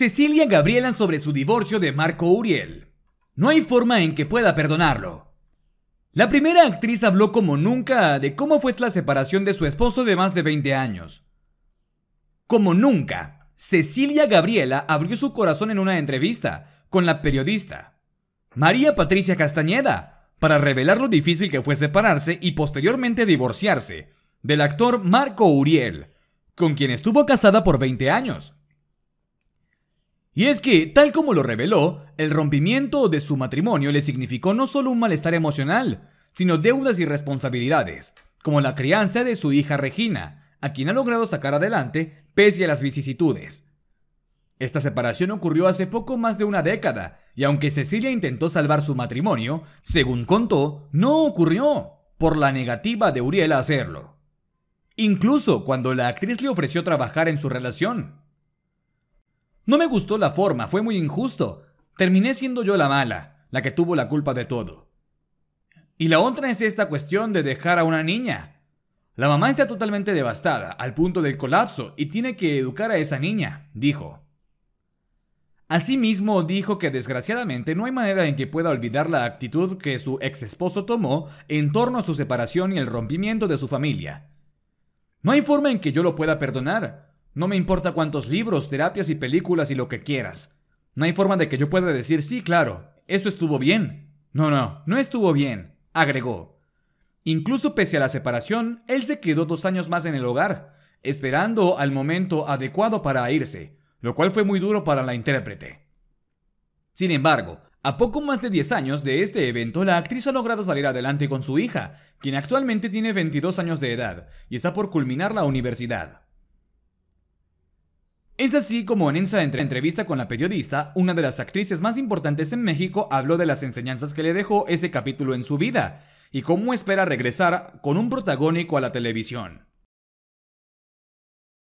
Cecilia Gabriela sobre su divorcio de Marco Uriel. No hay forma en que pueda perdonarlo. La primera actriz habló como nunca de cómo fue la separación de su esposo de más de 20 años. Como nunca, Cecilia Gabriela abrió su corazón en una entrevista con la periodista María Patricia Castañeda para revelar lo difícil que fue separarse y posteriormente divorciarse del actor Marco Uriel, con quien estuvo casada por 20 años. Y es que, tal como lo reveló, el rompimiento de su matrimonio le significó no solo un malestar emocional, sino deudas y responsabilidades, como la crianza de su hija Regina, a quien ha logrado sacar adelante pese a las vicisitudes. Esta separación ocurrió hace poco más de una década, y aunque Cecilia intentó salvar su matrimonio, según contó, no ocurrió, por la negativa de Uriel a hacerlo. Incluso cuando la actriz le ofreció trabajar en su relación. No me gustó la forma, fue muy injusto. Terminé siendo yo la mala, la que tuvo la culpa de todo. Y la otra es esta cuestión de dejar a una niña. La mamá está totalmente devastada, al punto del colapso, y tiene que educar a esa niña, dijo. Asimismo, dijo que desgraciadamente no hay manera en que pueda olvidar la actitud que su ex esposo tomó en torno a su separación y el rompimiento de su familia. No hay forma en que yo lo pueda perdonar, no me importa cuántos libros, terapias y películas y lo que quieras. No hay forma de que yo pueda decir, sí, claro, esto estuvo bien. No, no, no estuvo bien, agregó. Incluso pese a la separación, él se quedó dos años más en el hogar, esperando al momento adecuado para irse, lo cual fue muy duro para la intérprete. Sin embargo, a poco más de 10 años de este evento, la actriz ha logrado salir adelante con su hija, quien actualmente tiene 22 años de edad y está por culminar la universidad. Es así como en esa entrevista con la periodista, una de las actrices más importantes en México habló de las enseñanzas que le dejó ese capítulo en su vida y cómo espera regresar con un protagónico a la televisión.